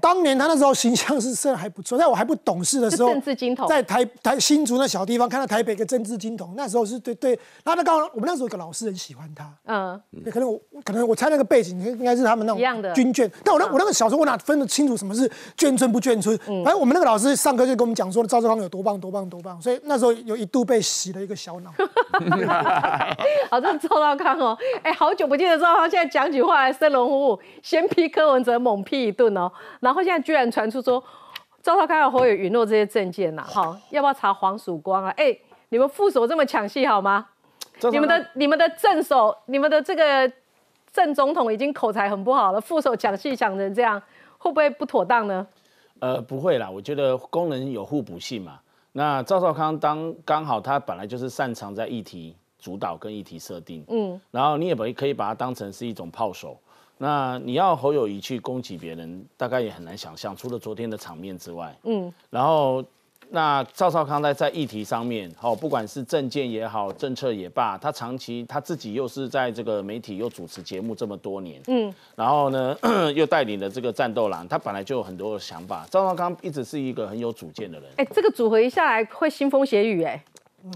当年他那时候形象是设还不错，在我还不懂事的时候，在台台新竹那小地方看到台北一个政治金童，那时候是对对，他那好我们那时候有个老师很喜欢他，嗯，可能我可能我猜那个背景应该是他们那种一样的军眷，但我那我那个小时候我哪分得清楚什么是眷村不眷村？反正我们那个老师上课就跟我们讲说赵志康有多棒多棒多棒，所以那时候有一度被洗了一个小脑，好，这赵少康哦，哎，好久不见的赵少康，现在讲起话来生龙活虎，先批柯文哲猛批一顿哦，然后现在居然传出说赵少康要火雨允诺这些证件呐，好，要不要查黄曙光啊？哎，你们副手这么抢戏好吗？你们的你们的正手，你们的这个正总统已经口才很不好了，副手抢戏抢成这样，会不会不妥当呢？呃，不会啦，我觉得功能有互补性嘛。那赵少康当刚好他本来就是擅长在议题主导跟议题设定，嗯，然后你也把可以把它当成是一种炮手。那你要侯友谊去攻击别人，大概也很难想象。除了昨天的场面之外，嗯，然后那赵少康在在议题上面，哦，不管是政见也好，政策也罢，他长期他自己又是在这个媒体又主持节目这么多年，嗯，然后呢，又带领了这个战斗狼，他本来就有很多想法。赵少康一直是一个很有主见的人。哎，这个组合一下来会腥风血雨，哎，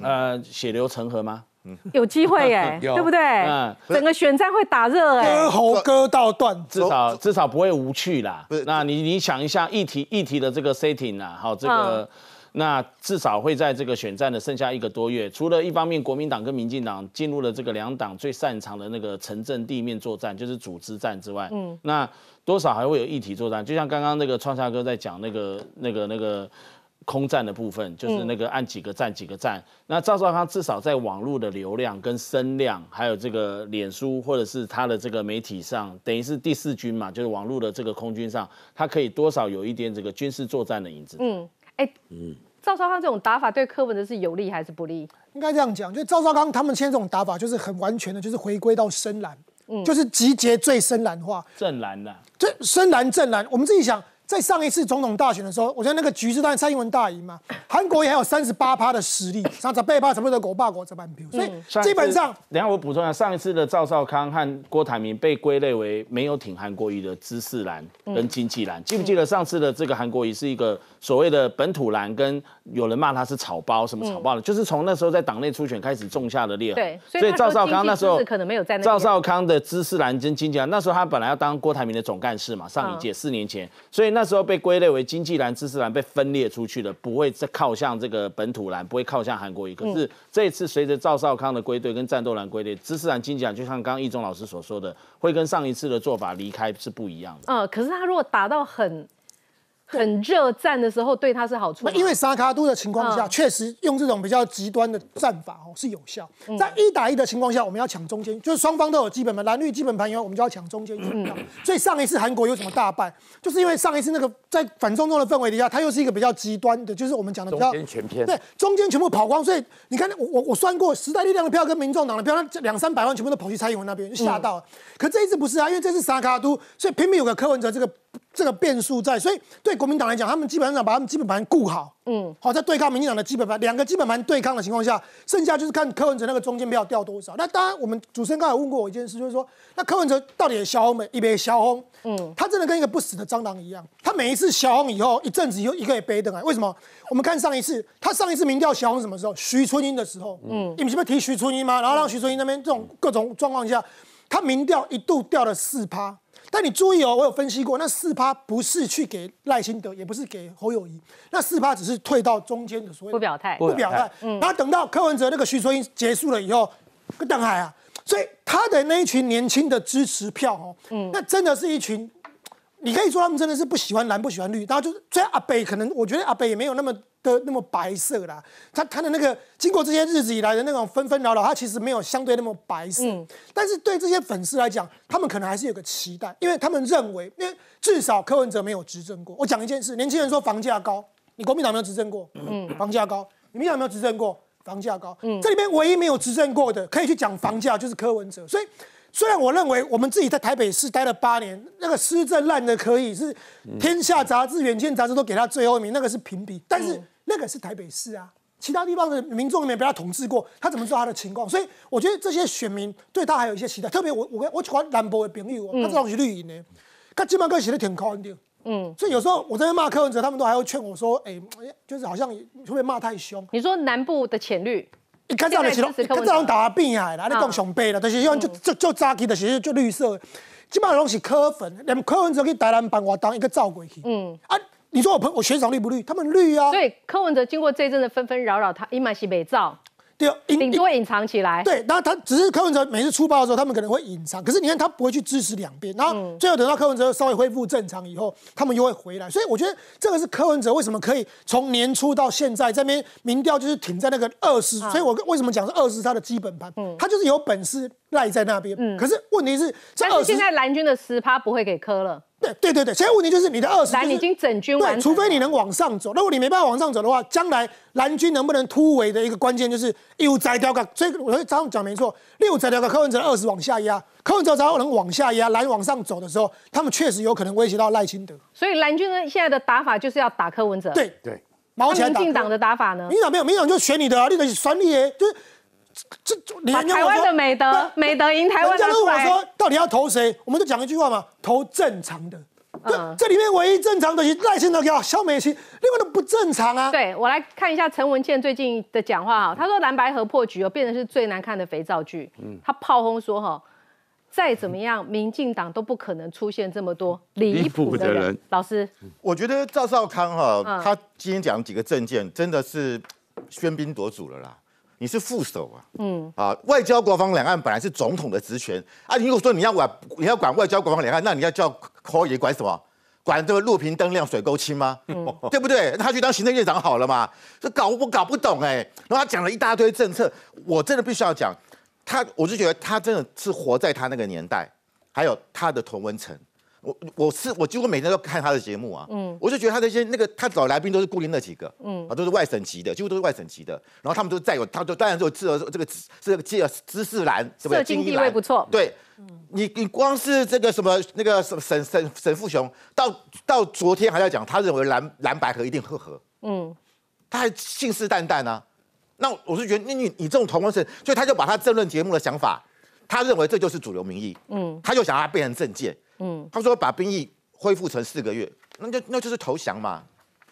呃，血流成河吗？有机会哎，对不对？嗯，整个选战会打热哎，割喉割到断，至少至少不会无趣啦。那你你想一下议题议题的这个 setting 啊，好这个，那至少会在这个选战的剩下一个多月，除了一方面国民党跟民进党进入了这个两党最擅长的那个城镇地面作战，就是组织战之外，嗯，那多少还会有议题作战，就像刚刚那个创沙哥在讲那个那个那个。空战的部分就是那个按几个站几个站。那赵少康至少在网络的流量跟声量，还有这个脸书或者是他的这个媒体上，等于是第四军嘛，就是网络的这个空军上，他可以多少有一点这个军事作战的影子。嗯，哎，嗯，赵少康这种打法对柯文哲是有利还是不利？应该这样讲，就赵少康他们现在这种打法，就是很完全的，就是回归到深蓝，嗯，就是集结最深蓝化，正蓝呐，这深蓝正蓝，我们自己想。在上一次总统大选的时候，我觉得那个局势，但蔡英文大赢嘛。韩国也还有三十八趴的实力，上次背趴什么的，国霸国这半票？所以基本上，等下我补充一下，上一次的赵少康和郭台铭被归类为没有挺韩国瑜的知识蓝跟经济蓝。记不记得上次的这个韩国瑜是一个所谓的本土蓝，跟有人骂他是草包，什么草包的，就是从那时候在党内初选开始种下的裂痕。对，所以赵少康那时候可能没有在赵少康的知识蓝跟经济蓝，那时候他本来要当郭台铭的总干事嘛，上一届四年前，所以那时候被归类为经济蓝、知识蓝被分裂出去了，不会再靠。像这个本土蓝不会靠向韩国语，可是这一次随着赵少康的归队跟战斗蓝归队，知识蓝、经济蓝就像刚刚一中老师所说的，会跟上一次的做法离开是不一样的。嗯，可是他如果打到很。很热战的时候对他是好处，因为沙卡都的情况下，确实用这种比较极端的战法哦是有效。在一打一的情况下，我们要抢中间，就是双方都有基本盘，蓝绿基本盘以后，我们就要抢中间。嗯。所以上一次韩国有什么大败，就是因为上一次那个在反中中的氛围底下，他又是一个比较极端的，就是我们讲的叫中间全偏。对，中间全部跑光，所以你看我我我算过时代力量的票跟民众党的票，那两三百万全部都跑去蔡英文那边吓到了。可这一次不是啊，因为这是沙卡都，所以偏偏有个柯文哲这个。这个变数在，所以对国民党来讲，他们基本上把他们基本盘顾好，嗯，好，在对抗民进党的基本盘，两个基本盘对抗的情况下，剩下就是看柯文哲那个中间票掉多少。那当然，我们主持人刚才问过我一件事，就是说，那柯文哲到底小红没？一杯小红，嗯，他真的跟一个不死的蟑螂一样，他每一次消红以后，一阵子又一个背的来。为什么？我们看上一次，他上一次民调消红什么时候？徐春英的时候，嗯，你们是不是提徐春英吗？然后让徐春英那边这种各种状况下，他民调一度掉了四趴。但你注意哦，我有分析过，那四趴不是去给赖清德，也不是给侯友谊，那四趴只是退到中间的所谓不表态，不表态。然后等到柯文哲那个徐淑英结束了以后，跟邓海啊，所以他的那一群年轻的支持票哦，嗯，那真的是一群，你可以说他们真的是不喜欢蓝，不喜欢绿，然后就是虽然阿北可能，我觉得阿北也没有那么。的那么白色啦，他他的那个经过这些日子以来的那种纷纷扰扰，他其实没有相对那么白色。嗯。但是对这些粉丝来讲，他们可能还是有个期待，因为他们认为，因为至少柯文哲没有执政过。我讲一件事，年轻人说房价高，你国民党没有执政过，嗯，房价高，你们有没有执政过？房价高，嗯，这里面唯一没有执政过的可以去讲房价就是柯文哲，所以。虽然我认为我们自己在台北市待了八年，那个施政烂的可以，是天下杂志、远见杂志都给他最后一名，那个是评比。但是那个是台北市啊，其他地方的民众没被他统治过，他怎么道他的情况？所以我觉得这些选民对他还有一些期待。特别我我我喜欢南部的朋友，我知道是绿营的，他金曼哥写的挺高的。嗯，所以有时候我在骂柯文哲，他们都还会劝我说：“哎，就是好像会不会骂太凶？”你说南部的浅绿。一看始就是咯，一开拢打下变来啦，你讲上背啦，但是用就就就早起，就是就绿色。本摆拢是柯粉，连柯文哲去台南办活当一个造鬼去。嗯啊，你说我朋我选手绿不绿？他们绿啊。所以柯文哲经过这一阵的纷纷扰扰，他伊嘛是伪造。隐就会隐藏起来，对。然后他只是柯文哲每次出报的时候，他们可能会隐藏。可是你看他不会去支持两边，然后最后等到柯文哲稍微恢复正常以后，他们又会回来。所以我觉得这个是柯文哲为什么可以从年初到现在这边民调就是停在那个二十。所以我为什么讲是二十，他的基本盘，他就是有本事。赖在那边，可是问题是，但是现在蓝军的十趴不会给磕了。对对对对，所以问题就是你的二十蓝已经整军完，对，除非你能往上走。如果你没办法往上走的话，将来蓝军能不能突围的一个关键就是六摘掉个，所以我会这样讲没错。六摘掉个柯文哲二十往下压，柯文哲只要能往下压，蓝往上走的时候，他们确实有可能威胁到赖清德。所以蓝军呢现在的打法就是要打柯文哲，对对，毛前进党的打法呢？民党没有，民党就选你的啊，那个选你，就是。这人家台湾的美德美德赢台湾的美人家问我说，到底要投谁？我们就讲一句话嘛，投正常的。对，这里面唯一正常的，耐心的要萧美心，另外的不正常啊。对我来看一下陈文茜最近的讲话啊，他说蓝白河破局哦，变成是最难看的肥皂剧。嗯。他炮轰说哈，再怎么样，民进党都不可能出现这么多离谱的人。老师，我觉得赵少康哈，他今天讲几个政件，真的是喧宾夺主了啦。你是副手啊，嗯啊，外交国防两岸本来是总统的职权啊。如果说你要管你要管外交国防两岸，那你要叫柯爷管什么？管这个路平灯亮、水沟清吗？对不对？他去当行政院长好了嘛？这搞不搞不懂哎。然后他讲了一大堆政策，我真的必须要讲他，我就觉得他真的是活在他那个年代，还有他的同文层。我我是我几乎每天都看他的节目啊，嗯，我就觉得他那些那个他找来宾都是固定那几个，嗯，啊都是外省籍的，几乎都是外省籍的，然后他们都再有，他都当然就有这个这个知知识栏，社会地位不错，对，你你光是这个什么那个沈沈沈富雄到到昨天还在讲，他认为蓝蓝白合一定合，嗯，他还信誓旦旦啊，那我是觉得你你你这种同湾人，所以他就把他政论节目的想法，他认为这就是主流民意，嗯，他就想要变成政见。嗯，他说把兵役恢复成四个月，那那那就是投降嘛，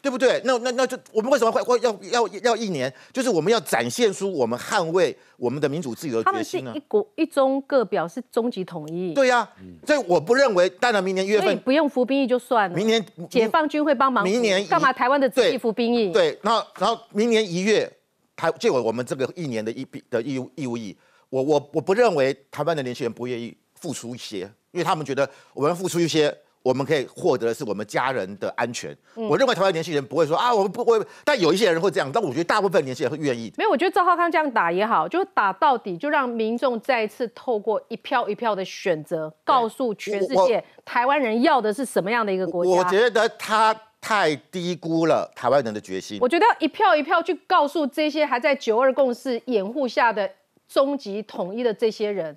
对不对？那那那就我们为什么会要要要一年？就是我们要展现出我们捍卫我们的民主自由的决心呢？他们是一国一中，各表示终极统一。对呀，所以我不认为，当然明年一月份不用服兵役就算了。明年解放军会帮忙。明年干嘛？台湾的自己服兵役。对，那然后明年一月，台借我们这个一年的义务的义务役，我我我不认为台湾的年轻人不愿意付出一些。因为他们觉得我们付出一些，我们可以获得的是我们家人的安全。我认为台湾年轻人不会说啊，我们不会，但有一些人会这样。但我觉得大部分年轻人会愿意。没，有，我觉得赵浩康这样打也好，就打到底，就让民众再一次透过一票一票的选择，告诉全世界台湾人要的是什么样的一个国家。我觉得他太低估了台湾人的决心。我觉得要一票一票去告诉这些还在九二共识掩护下的终极统一的这些人。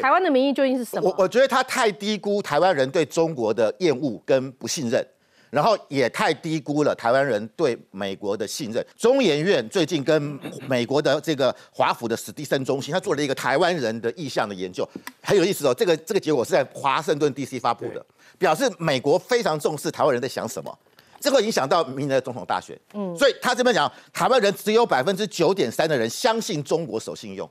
台湾的民意究竟是什么？我我觉得他太低估台湾人对中国的厌恶跟不信任，然后也太低估了台湾人对美国的信任。中研院最近跟美国的这个华府的史蒂森中心，他做了一个台湾人的意向的研究，很有意思哦。这个这个结果是在华盛顿 DC 发布的，表示美国非常重视台湾人在想什么，这个影响到明年的总统大选。嗯，所以他这边讲，台湾人只有百分之九点三的人相信中国守信用。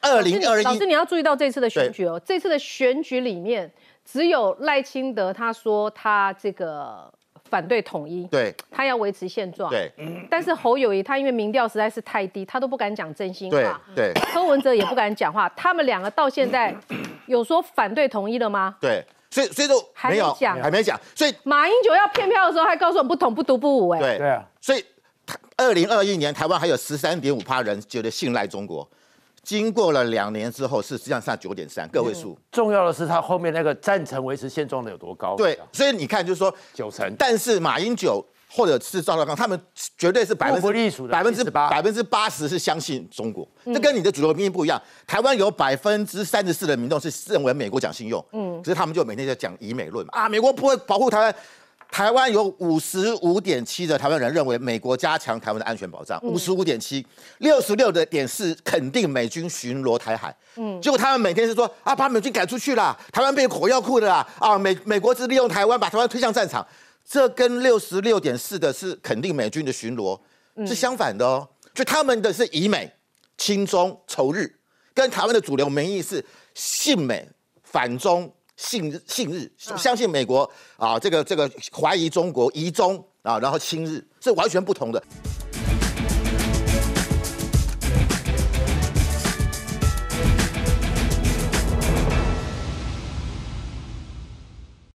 二零二一，老师你要注意到这次的选举哦。这次的选举里面，只有赖清德他说他这个反对统一，对他要维持现状。对，但是侯友谊他因为民调实在是太低，他都不敢讲真心话。对，柯文哲也不敢讲话。他们两个到现在 有说反对统一了吗？对，所以所以说没有讲，还没讲。所以马英九要骗票的时候，还告诉我们不同不独不武。哎，对啊。所以二零二一年台湾还有十三点五趴人觉得信赖中国。经过了两年之后，是实际上上九点三个位数。重要的是，他后面那个赞成维持现状的有多高？对，所以你看，就是说九成。但是马英九或者是赵少康，他们绝对是百分之百分之八百分之八十是相信中国，这跟你的主流民意不一样。台湾有百分之三十四的民众是认为美国讲信用，嗯，所以他们就每天在讲以美论啊，美国不会保护台湾。台湾有五十五点七的台湾人认为美国加强台湾的安全保障，五十五点七六十六的点是肯定美军巡逻台海。嗯，结果他们每天是说啊，把美军赶出去了，台湾被火药库的啦啊，美美国是利用台湾把台湾推向战场，这跟六十六点四的是肯定美军的巡逻是相反的哦。就他们的是以美亲中仇日，跟台湾的主流民意是信美反中。信信日，相信美国啊，这个这个怀疑中国疑中啊，然后亲日是完全不同的。